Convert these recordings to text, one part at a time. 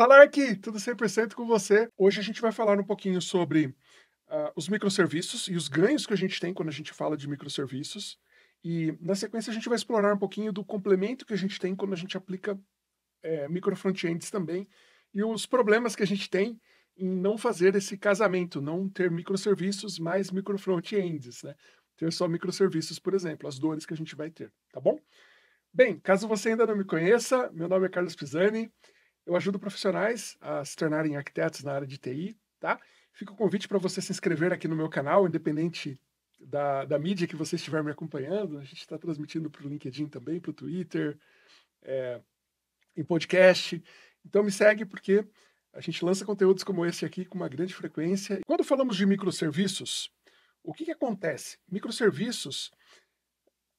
Fala Ark, tudo 100% com você. Hoje a gente vai falar um pouquinho sobre uh, os microserviços e os ganhos que a gente tem quando a gente fala de microserviços. E na sequência a gente vai explorar um pouquinho do complemento que a gente tem quando a gente aplica é, micro também e os problemas que a gente tem em não fazer esse casamento, não ter microserviços mais micro né? Ter só microserviços, por exemplo, as dores que a gente vai ter, tá bom? Bem, caso você ainda não me conheça, meu nome é Carlos Pisani. Eu ajudo profissionais a se tornarem arquitetos na área de TI, tá? Fica o convite para você se inscrever aqui no meu canal, independente da, da mídia que você estiver me acompanhando. A gente está transmitindo para o LinkedIn também, para o Twitter, é, em podcast. Então me segue porque a gente lança conteúdos como esse aqui com uma grande frequência. E quando falamos de microserviços, o que, que acontece? Microserviços,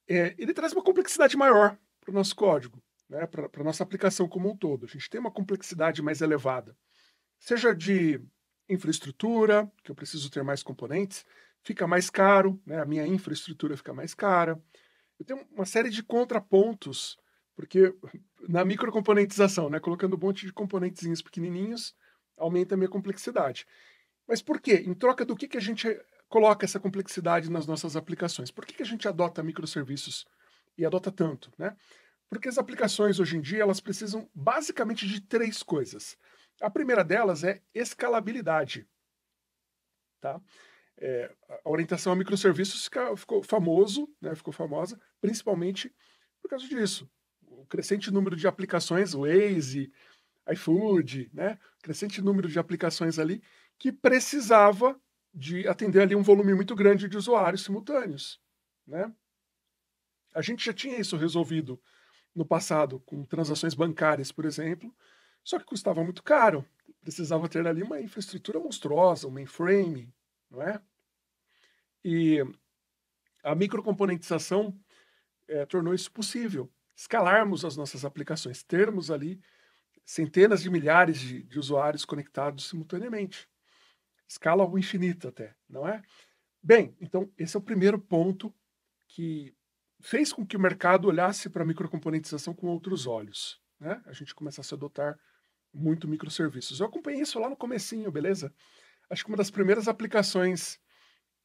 é, ele traz uma complexidade maior para o nosso código né, para a nossa aplicação como um todo. A gente tem uma complexidade mais elevada, seja de infraestrutura, que eu preciso ter mais componentes, fica mais caro, né, a minha infraestrutura fica mais cara. Eu tenho uma série de contrapontos, porque na microcomponentização, né, colocando um monte de componentezinhos pequenininhos, aumenta a minha complexidade. Mas por quê? Em troca do que, que a gente coloca essa complexidade nas nossas aplicações? Por que, que a gente adota microserviços e adota tanto, né? Porque as aplicações hoje em dia elas precisam basicamente de três coisas. A primeira delas é escalabilidade. Tá? É, a orientação a microserviços fica, ficou famoso, né, ficou famosa, principalmente por causa disso. O crescente número de aplicações, Waze, iFood, né, crescente número de aplicações ali que precisava de atender ali um volume muito grande de usuários simultâneos, né? A gente já tinha isso resolvido no passado com transações bancárias, por exemplo, só que custava muito caro. Precisava ter ali uma infraestrutura monstruosa, um mainframe, não é? E a microcomponentização é, eh, tornou isso possível. Escalarmos as nossas aplicações, termos ali centenas de milhares de, de usuários conectados simultaneamente. Escala ao infinito até, não é? Bem, então esse é o primeiro ponto que fez com que o mercado olhasse para a microcomponentização com outros olhos. Né? A gente começasse a adotar muito microserviços. Eu acompanhei isso lá no comecinho, beleza? Acho que uma das primeiras aplicações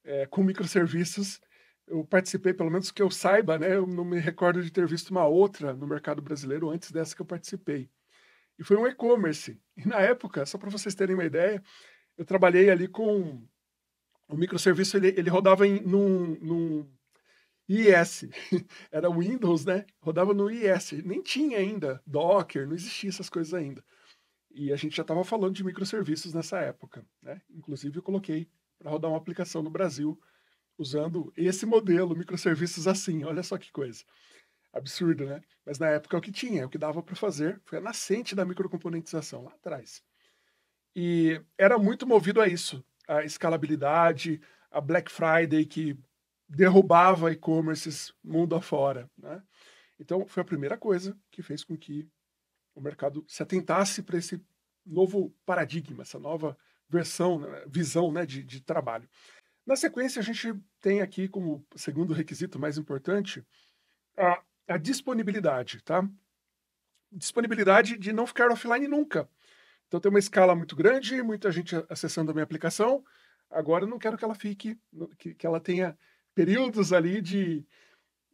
é, com microserviços, eu participei, pelo menos que eu saiba, né? Eu não me recordo de ter visto uma outra no mercado brasileiro antes dessa que eu participei. E foi um e-commerce. E na época, só para vocês terem uma ideia, eu trabalhei ali com o microserviço, ele, ele rodava em, num, num IS. Era Windows, né? Rodava no IS. Nem tinha ainda Docker, não existia essas coisas ainda. E a gente já estava falando de microserviços nessa época. Né? Inclusive, eu coloquei para rodar uma aplicação no Brasil usando esse modelo, microserviços assim. Olha só que coisa. Absurdo, né? Mas na época é o que tinha, é o que dava para fazer. Foi a nascente da microcomponentização lá atrás. E era muito movido a isso, a escalabilidade, a Black Friday que derrubava e commerce mundo afora. Né? Então, foi a primeira coisa que fez com que o mercado se atentasse para esse novo paradigma, essa nova versão, né, visão né, de, de trabalho. Na sequência, a gente tem aqui como segundo requisito mais importante a, a disponibilidade, tá? Disponibilidade de não ficar offline nunca. Então tem uma escala muito grande, muita gente acessando a minha aplicação. Agora eu não quero que ela fique, que, que ela tenha períodos ali de,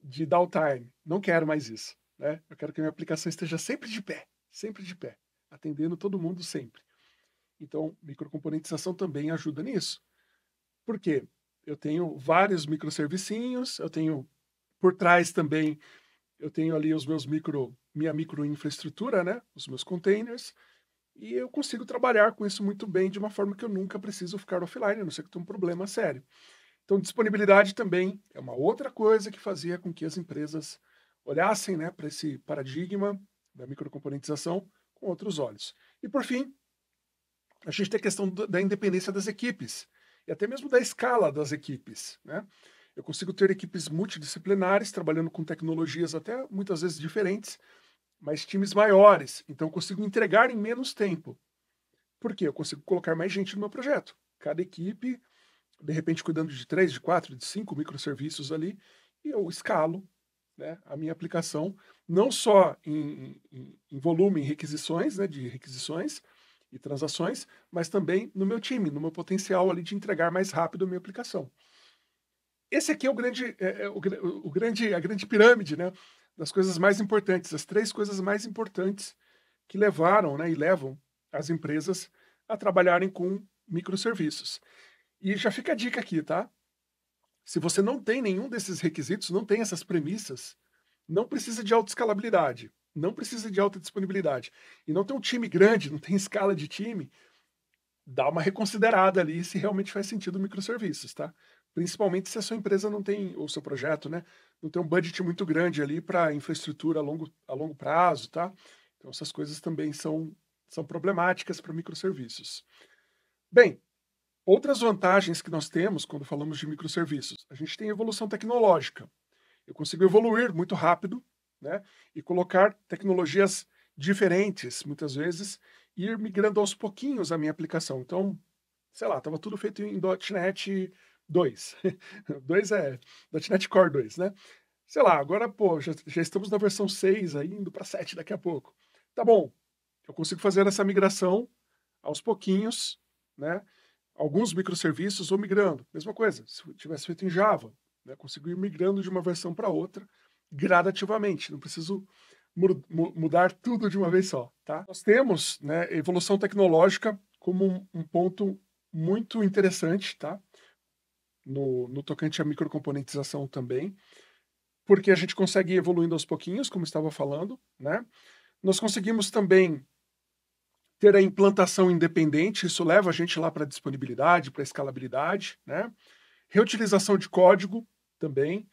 de downtime. Não quero mais isso. Né? Eu quero que a minha aplicação esteja sempre de pé, sempre de pé, atendendo todo mundo sempre. Então, microcomponentização também ajuda nisso. Por quê? Eu tenho vários microservicinhos, eu tenho por trás também, eu tenho ali os meus micro, minha microinfraestrutura, né? Os meus containers. E eu consigo trabalhar com isso muito bem, de uma forma que eu nunca preciso ficar offline, a não ser que tenha um problema sério. Então, disponibilidade também é uma outra coisa que fazia com que as empresas olhassem né, para esse paradigma da microcomponentização com outros olhos. E, por fim, a gente tem a questão da independência das equipes e até mesmo da escala das equipes. Né? Eu consigo ter equipes multidisciplinares trabalhando com tecnologias até muitas vezes diferentes, mas times maiores. Então, eu consigo entregar em menos tempo. Por quê? Eu consigo colocar mais gente no meu projeto. Cada equipe de repente cuidando de três, de quatro, de cinco microserviços ali, e eu escalo né, a minha aplicação, não só em, em, em volume, em requisições, né, de requisições e transações, mas também no meu time, no meu potencial ali de entregar mais rápido a minha aplicação. Esse aqui é o grande, é, é o, o, grande, a grande pirâmide, né, das coisas mais importantes, as três coisas mais importantes que levaram, né, e levam as empresas a trabalharem com microserviços. E já fica a dica aqui, tá? Se você não tem nenhum desses requisitos, não tem essas premissas, não precisa de autoescalabilidade, não precisa de alta disponibilidade e não tem um time grande, não tem escala de time, dá uma reconsiderada ali se realmente faz sentido microserviços, tá? Principalmente se a sua empresa não tem, ou seu projeto, né? Não tem um budget muito grande ali para infraestrutura a longo, a longo prazo, tá? Então essas coisas também são, são problemáticas para microserviços. Bem, Outras vantagens que nós temos quando falamos de microserviços, a gente tem evolução tecnológica. Eu consigo evoluir muito rápido, né? E colocar tecnologias diferentes, muitas vezes, e ir migrando aos pouquinhos a minha aplicação. Então, sei lá, estava tudo feito em .NET 2. 2 é .NET Core 2, né? Sei lá, agora, pô, já, já estamos na versão 6 aí, indo para 7 daqui a pouco. Tá bom, eu consigo fazer essa migração aos pouquinhos, né? alguns microserviços ou migrando. Mesma coisa, se tivesse feito em Java, né, consigo ir migrando de uma versão para outra gradativamente, não preciso mu mudar tudo de uma vez só. Tá? Nós temos né, evolução tecnológica como um, um, ponto muito interessante tá? no, no tocante à microcomponentização também, porque a gente consegue ir evoluindo aos pouquinhos, como estava falando, né? Nós conseguimos também ter a implantação independente, isso leva a gente lá para disponibilidade, para escalabilidade, né? Reutilização de código também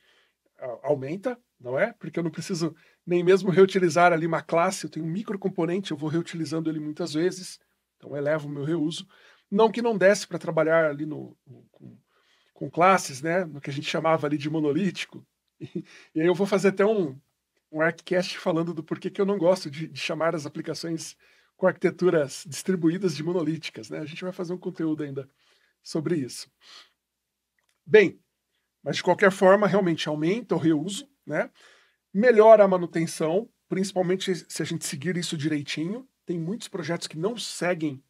aumenta, não é? Porque eu não preciso nem mesmo reutilizar ali uma classe, eu tenho um microcomponente, eu vou reutilizando ele muitas vezes, então eleva o meu reuso. Não que não desse para trabalhar ali no, no com, com, classes, né? No que a gente chamava ali de monolítico. E, e aí eu vou fazer até um, um ArcCast falando do porquê que eu não gosto de, de chamar as aplicações com arquiteturas distribuídas de monolíticas. Né? A gente vai fazer um conteúdo ainda sobre isso. Bem, mas de qualquer forma, realmente aumenta o reuso, né? melhora a manutenção, principalmente se a gente seguir isso direitinho. Tem muitos projetos que não seguem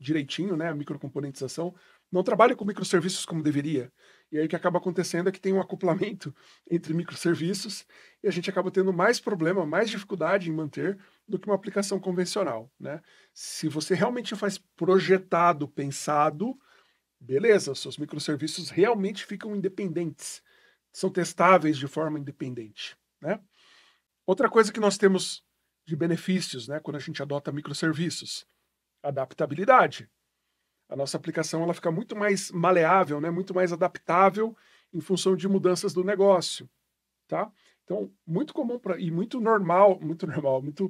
direitinho né, a microcomponentização não trabalha com microserviços como deveria. E aí o que acaba acontecendo é que tem um acoplamento entre microserviços e a gente acaba tendo mais problema, mais dificuldade em manter do que uma aplicação convencional, né? Se você realmente faz projetado, pensado, beleza, seus microserviços realmente ficam independentes, são testáveis de forma independente, né? Outra coisa que nós temos de benefícios, né, quando a gente adota microserviços, adaptabilidade a nossa aplicação ela fica muito mais maleável, né? muito mais adaptável em função de mudanças do negócio, tá? Então, muito comum pra, e muito normal, muito normal, muito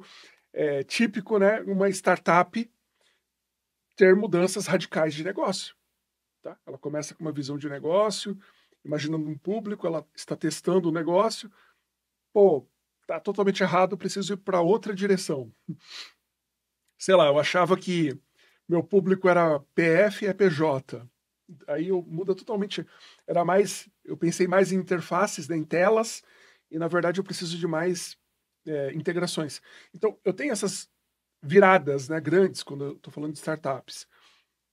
é, típico, né? Uma startup ter mudanças radicais de negócio, tá? Ela começa com uma visão de negócio, imaginando um público, ela está testando o negócio, pô, tá totalmente errado, preciso ir para outra direção. Sei lá, eu achava que meu público era PF e é PJ. Aí eu, muda totalmente. Era mais, eu pensei mais em interfaces, né, em telas, e na verdade eu preciso de mais é, integrações. Então eu tenho essas viradas, né, grandes quando eu estou falando de startups.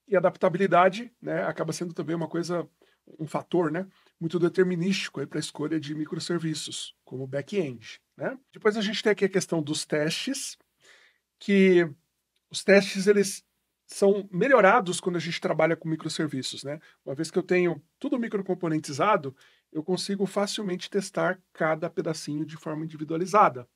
E adaptabilidade, né, acaba sendo também uma coisa, um fator, né, muito determinístico para a escolha de microserviços, como back-end. Né? Depois a gente tem aqui a questão dos testes, que os testes eles são melhorados quando a gente trabalha com microserviços, né? Uma vez que eu tenho tudo microcomponentizado, eu consigo facilmente testar cada pedacinho de forma individualizada.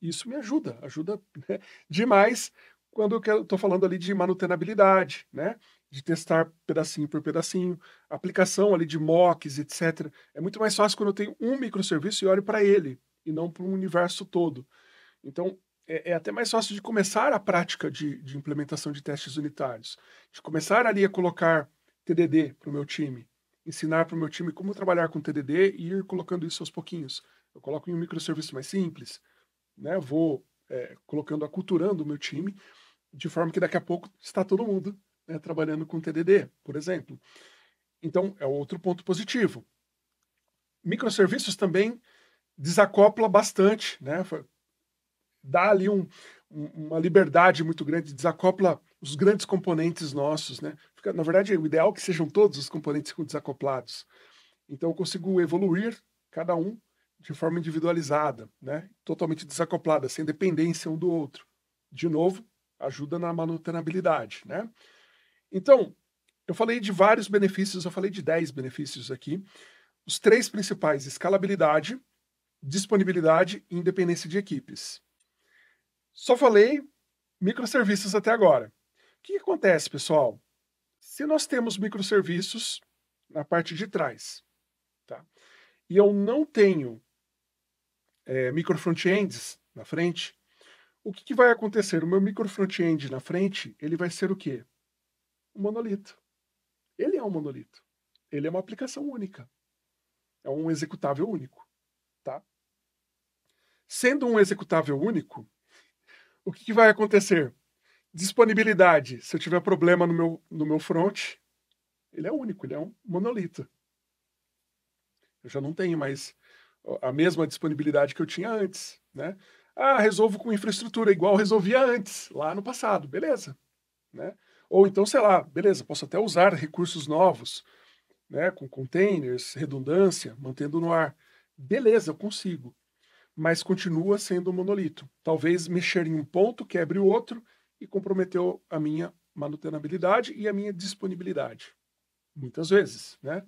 Isso me ajuda, ajuda né? demais quando eu estou falando ali de manutenabilidade, né? De testar pedacinho por pedacinho, aplicação ali de mocks, etc. É muito mais fácil quando eu tenho um microserviço e olho para ele e não para o universo todo. Então, é, é, até mais fácil de começar a prática de, de implementação de testes unitários, de começar ali a colocar TDD para o meu time, ensinar para o meu time como trabalhar com TDD e ir colocando isso aos pouquinhos. Eu coloco em um microserviço mais simples, né? vou é, colocando, aculturando o meu time, de forma que daqui a pouco está todo mundo né, trabalhando com TDD, por exemplo. Então, é outro ponto positivo. Microserviços também desacopla bastante, né? dá ali um, um, uma liberdade muito grande, desacopla os grandes componentes nossos, né? Fica, na verdade, o ideal é que sejam todos os componentes desacoplados. Então, eu consigo evoluir cada um de forma individualizada, né? Totalmente desacoplada, sem dependência um do outro. De novo, ajuda na manutenabilidade, né? Então, eu falei de vários benefícios, eu falei de 10 benefícios aqui. Os três principais: escalabilidade, disponibilidade e independência de equipes. Só falei microserviços até agora. O que, acontece, pessoal? Se nós temos microserviços na parte de trás, tá? e eu não tenho é, micro frontends na frente, o que, que vai acontecer? O meu micro frontend na frente, ele vai ser o quê? Um monolito. Ele é um monolito. Ele é uma aplicação única. É um executável único, tá? Sendo um executável único, o que, que vai acontecer? Disponibilidade. Se eu tiver problema no meu, no meu front, ele é único, ele é um monolito. Eu já não tenho mais a mesma disponibilidade que eu tinha antes, né? Ah, resolvo com infraestrutura igual resolvia antes, lá no passado, beleza, né? Ou então, sei lá, beleza, posso até usar recursos novos, né, com containers, redundância, mantendo no ar. Beleza, eu consigo mas continua sendo um monolito. Talvez mexer em um ponto quebre o outro e comprometeu a minha manutenabilidade e a minha disponibilidade. Muitas vezes, né?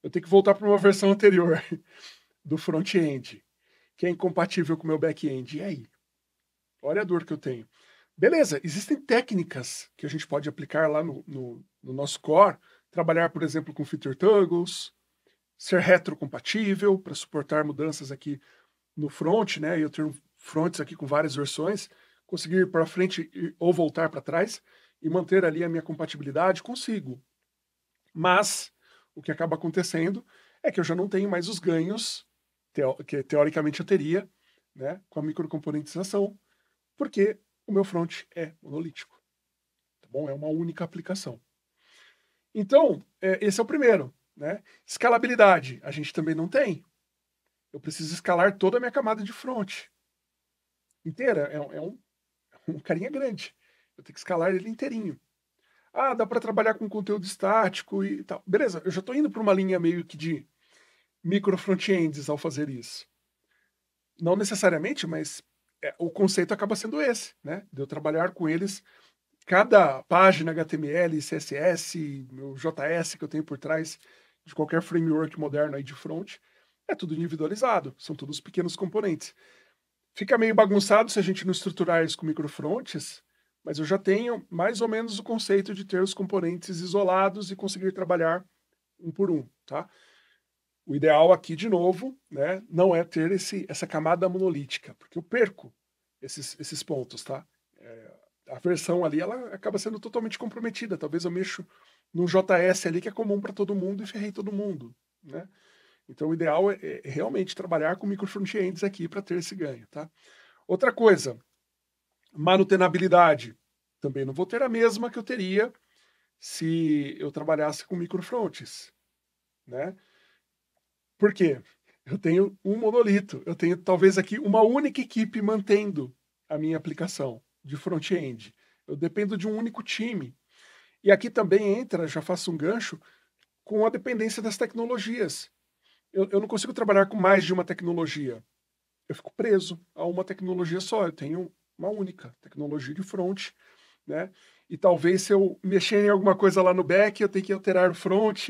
Eu tenho que voltar para uma versão anterior do front-end, que é incompatível com o meu back-end. E aí? Olha a dor que eu tenho. Beleza, existem técnicas que a gente pode aplicar lá no, no, no nosso core, trabalhar, por exemplo, com feature toggles, ser retrocompatível para suportar mudanças aqui no front, né? Eu tenho fronts aqui com várias versões, conseguir ir para frente ou voltar para trás e manter ali a minha compatibilidade, consigo. Mas o que acaba acontecendo é que eu já não tenho mais os ganhos que teoricamente eu teria, né, com a microcomponentização, porque o meu front é monolítico. Tá bom? É uma única aplicação. Então, é, esse é o primeiro, né? Escalabilidade, a gente também não tem, eu preciso escalar toda a minha camada de front inteira. É, é um, é um carinha grande. Eu tenho que escalar ele inteirinho. Ah, dá para trabalhar com conteúdo estático e tal. Beleza, eu já estou indo para uma linha meio que de micro front-ends ao fazer isso. Não necessariamente, mas é, o conceito acaba sendo esse, né? De eu trabalhar com eles cada página HTML, CSS, o JS que eu tenho por trás de qualquer framework moderno aí de front, é tudo individualizado, são todos pequenos componentes. Fica meio bagunçado se a gente não estruturar isso com microfrontes, mas eu já tenho mais ou menos o conceito de ter os componentes isolados e conseguir trabalhar um por um, tá? O ideal aqui, de novo, né, não é ter esse, essa camada monolítica, porque eu perco esses, esses pontos, tá? É, a versão ali, ela acaba sendo totalmente comprometida. Talvez eu mexo num JS ali que é comum para todo mundo e ferrei todo mundo, né? Então, o ideal é, é realmente trabalhar com micro front-ends aqui para ter esse ganho, tá? Outra coisa, manutenabilidade. Também não vou ter a mesma que eu teria se eu trabalhasse com micro fronts, né? Por quê? Eu tenho um monolito, eu tenho talvez aqui uma única equipe mantendo a minha aplicação de front-end. Eu dependo de um único time. E aqui também entra, já faço um gancho, com a dependência das tecnologias eu, eu não consigo trabalhar com mais de uma tecnologia. Eu fico preso a uma tecnologia só. Eu tenho uma única tecnologia de front, né? E talvez se eu mexer em alguma coisa lá no back, eu tenho que alterar o front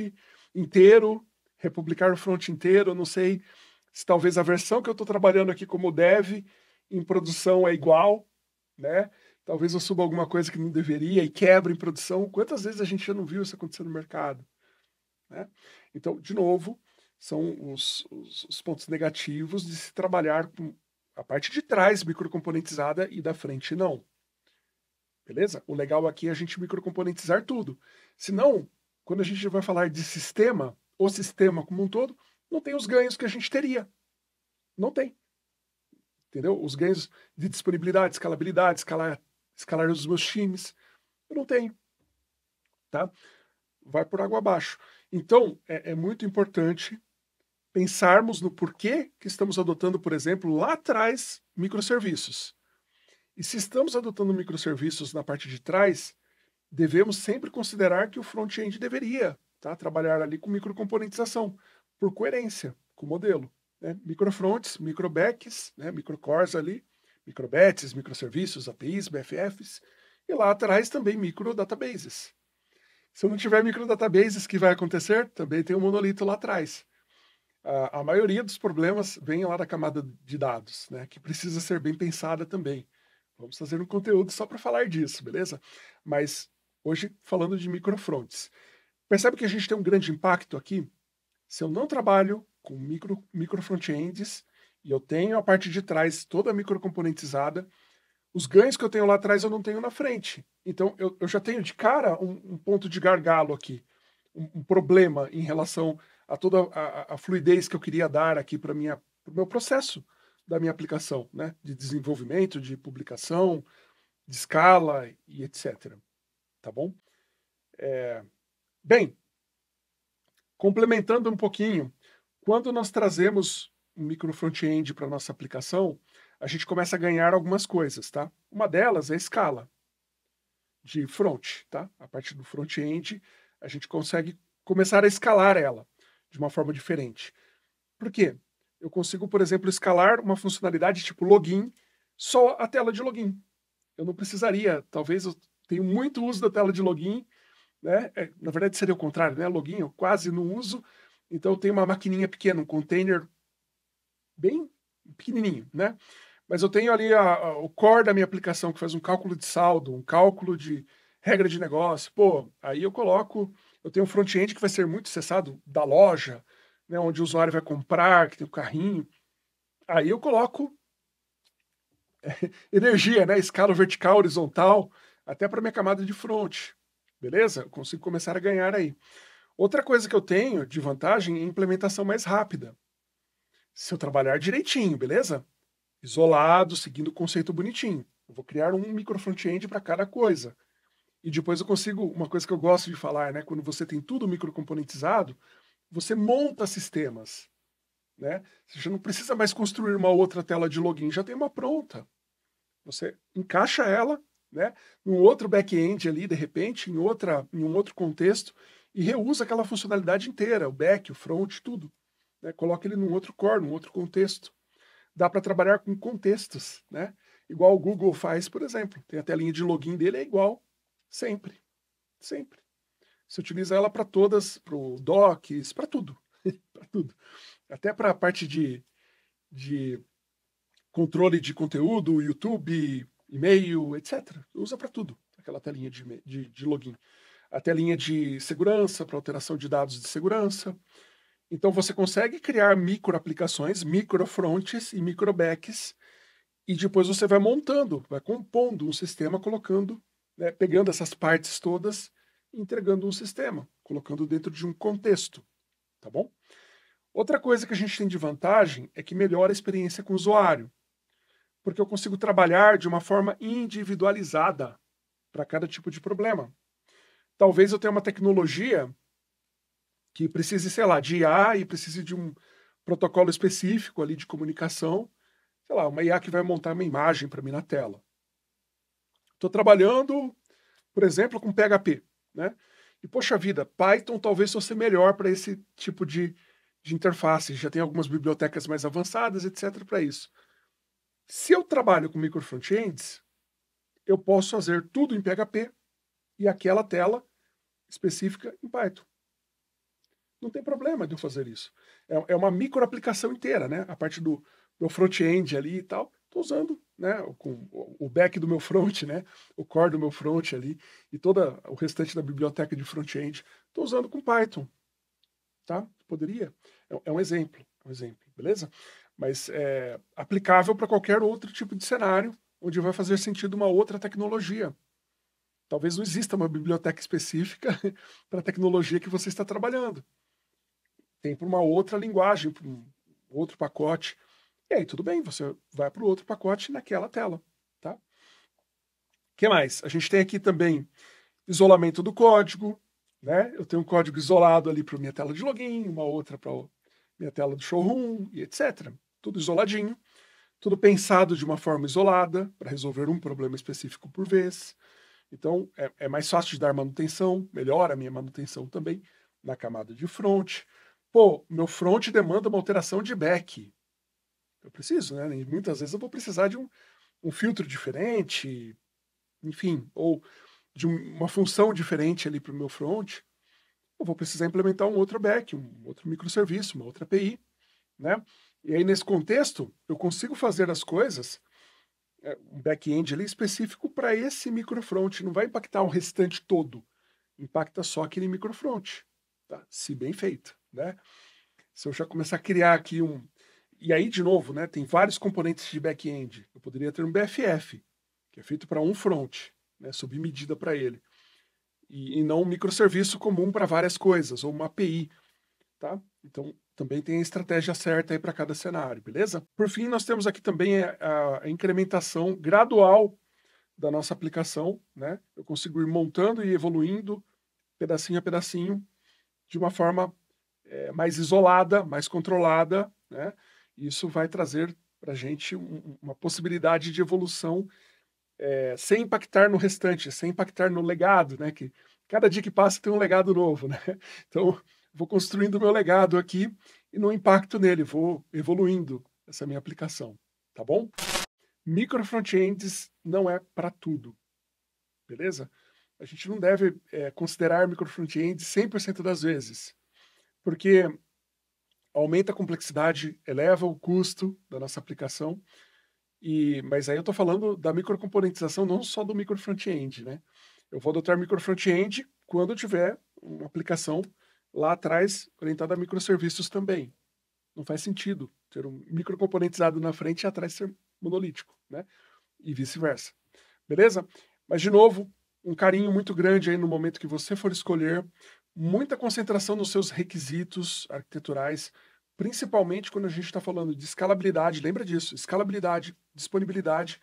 inteiro, republicar o front inteiro. Eu não sei se talvez a versão que eu estou trabalhando aqui como dev em produção é igual, né? Talvez eu suba alguma coisa que não deveria e quebra em produção. Quantas vezes a gente já não viu isso acontecer no mercado? Né? Então, de novo, são os, os, os pontos negativos de se trabalhar com a parte de trás microcomponentizada e da frente não. Beleza? O legal aqui é a gente microcomponentizar tudo. Senão, quando a gente vai falar de sistema, o sistema como um todo, não tem os ganhos que a gente teria. Não tem. Entendeu? Os ganhos de disponibilidade, escalabilidade, escalar, escalar os meus times. Eu não tenho. Tá? Vai por água abaixo. Então, é, é muito importante pensarmos no porquê que estamos adotando, por exemplo, lá atrás, microserviços. E se estamos adotando microserviços na parte de trás, devemos sempre considerar que o front-end deveria tá, trabalhar ali com microcomponentização, por coerência com o modelo. Né? Microfronts, microbacks, né? microcores ali, microbets, microserviços, APIs, BFFs, e lá atrás também microdatabases. Se eu não tiver micro databases, que vai acontecer? Também tem um monolito lá atrás. A, a maioria dos problemas vem lá da camada de dados, né, que precisa ser bem pensada também. Vamos fazer um conteúdo só para falar disso, beleza? Mas hoje falando de microfrontes. Percebe que a gente tem um grande impacto aqui? Se eu não trabalho com micro, micro front-ends e eu tenho a parte de trás toda microcomponentizada, componentizada os ganhos que eu tenho lá atrás eu não tenho na frente. Então eu, eu já tenho de cara um, um ponto de gargalo aqui, um, um, problema em relação a toda a, a fluidez que eu queria dar aqui para o pro meu processo da minha aplicação, né? De desenvolvimento, de publicação, de escala e etc. Tá bom? É... Bem, complementando um pouquinho, quando nós trazemos um micro front-end para nossa aplicação, a gente começa a ganhar algumas coisas, tá? Uma delas é a escala de front, tá? A partir do front-end, a gente consegue começar a escalar ela de uma forma diferente. Por quê? Eu consigo, por exemplo, escalar uma funcionalidade tipo login só a tela de login. Eu não precisaria, talvez eu tenho muito uso da tela de login, né? É, na verdade seria o contrário, né? Login eu quase não uso, então eu tenho uma maquininha pequena, um container bem pequenininho, né? mas eu tenho ali a, a, o core da minha aplicação que faz um cálculo de saldo, um cálculo de regra de negócio. Pô, aí eu coloco, eu tenho um front-end que vai ser muito acessado da loja, né, onde o usuário vai comprar, que tem o um carrinho. Aí eu coloco energia, né, escala vertical, horizontal, até para minha camada de front. Beleza? Eu consigo começar a ganhar aí. Outra coisa que eu tenho de vantagem é implementação mais rápida. Se eu trabalhar direitinho, beleza? isolado, seguindo o conceito bonitinho. Eu vou criar um micro front-end para cada coisa. E depois eu consigo, uma coisa que eu gosto de falar, né? Quando você tem tudo microcomponentizado, você monta sistemas, né? Você já não precisa mais construir uma outra tela de login, já tem uma pronta. Você encaixa ela, né? Num outro back-end ali, de repente, em, outra, em um outro contexto, e reusa aquela funcionalidade inteira, o back, o front, tudo. Né? Coloca ele num outro core, num outro contexto dá para trabalhar com contextos, né? Igual o Google faz, por exemplo. Tem a telinha de login dele, é igual sempre. Sempre. Você utiliza ela para todas, para o docs, para tudo. para tudo. Até para a parte de, de controle de conteúdo, YouTube, e-mail, etc. Usa para tudo aquela telinha de, de, de login. A telinha de segurança, para alteração de dados de segurança então você consegue criar micro aplicações, micro fronts e micro backs, e depois você vai montando, vai compondo um sistema, colocando, né, pegando essas partes todas, entregando um sistema, colocando dentro de um contexto, tá bom? Outra coisa que a gente tem de vantagem é que melhora a experiência com o usuário, porque eu consigo trabalhar de uma forma individualizada para cada tipo de problema. Talvez eu tenha uma tecnologia que precise, sei lá, de IA e precise de um protocolo específico ali de comunicação, sei lá, uma IA que vai montar uma imagem para mim na tela. Estou trabalhando, por exemplo, com PHP, né? E poxa vida, Python talvez fosse melhor para esse tipo de, de interface. Já tem algumas bibliotecas mais avançadas, etc. para isso. Se eu trabalho com micro frontends, eu posso fazer tudo em PHP e aquela tela específica em Python não tem problema de eu fazer isso. É, é uma micro aplicação inteira, né? A parte do meu front-end ali e tal, estou usando né, com o back do meu front, né, o core do meu front ali e toda o restante da biblioteca de front-end, estou usando com Python, tá? Poderia, é, é, um exemplo, é um exemplo, beleza? Mas é aplicável para qualquer outro tipo de cenário onde vai fazer sentido uma outra tecnologia. Talvez não exista uma biblioteca específica para a tecnologia que você está trabalhando tem para uma outra linguagem, para um outro pacote. E aí, tudo bem, você vai para o outro pacote naquela tela. Tá? O que mais? A gente tem aqui também isolamento do código. Né? Eu tenho um código isolado ali para minha tela de login, uma outra para minha tela do showroom e etc. Tudo isoladinho, tudo pensado de uma forma isolada para resolver um problema específico por vez. Então, é, é mais fácil de dar manutenção, melhora a minha manutenção também na camada de front pô, meu front demanda uma alteração de back. Eu preciso, né? E muitas vezes eu vou precisar de um, um filtro diferente, enfim, ou de uma função diferente ali para o meu front. Eu vou precisar implementar um outro back, um outro microserviço, uma outra API, né? E aí, nesse contexto, eu consigo fazer as coisas, é, um back-end ali específico para esse microfront. Não vai impactar o restante todo. Impacta só aquele microfront, tá? se bem feito né? Se eu já começar a criar aqui um... E aí, de novo, né, tem vários componentes de back-end. Eu poderia ter um BFF, que é feito para um front, né, sob medida para ele. E, e não um microserviço comum para várias coisas, ou uma API, tá? Então, também tem a estratégia certa aí para cada cenário, beleza? Por fim, nós temos aqui também a, a, incrementação gradual da nossa aplicação, né? Eu consigo ir montando e evoluindo pedacinho a pedacinho de uma forma é, mais isolada, mais controlada, né? Isso vai trazer para a gente um, uma possibilidade de evolução é, sem impactar no restante, sem impactar no legado, né? Que cada dia que passa tem um legado novo, né? Então, vou construindo o meu legado aqui e não impacto nele, vou evoluindo essa minha aplicação, tá bom? Micro frontends não é para tudo, beleza? A gente não deve é, considerar micro frontends 100% das vezes porque aumenta a complexidade, eleva o custo da nossa aplicação. E, mas aí eu estou falando da microcomponentização, não só do micro front-end, né? Eu vou adotar micro front-end quando eu tiver uma aplicação lá atrás orientada a microserviços também. Não faz sentido ter um microcomponentizado na frente e atrás ser monolítico, né? E vice-versa. Beleza? Mas, de novo, um carinho muito grande aí no momento que você for escolher muita concentração nos seus requisitos arquiteturais, principalmente quando a gente está falando de escalabilidade, lembra disso, escalabilidade, disponibilidade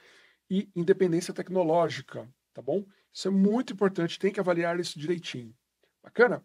e independência tecnológica, tá bom? Isso é muito importante, tem que avaliar isso direitinho. Bacana?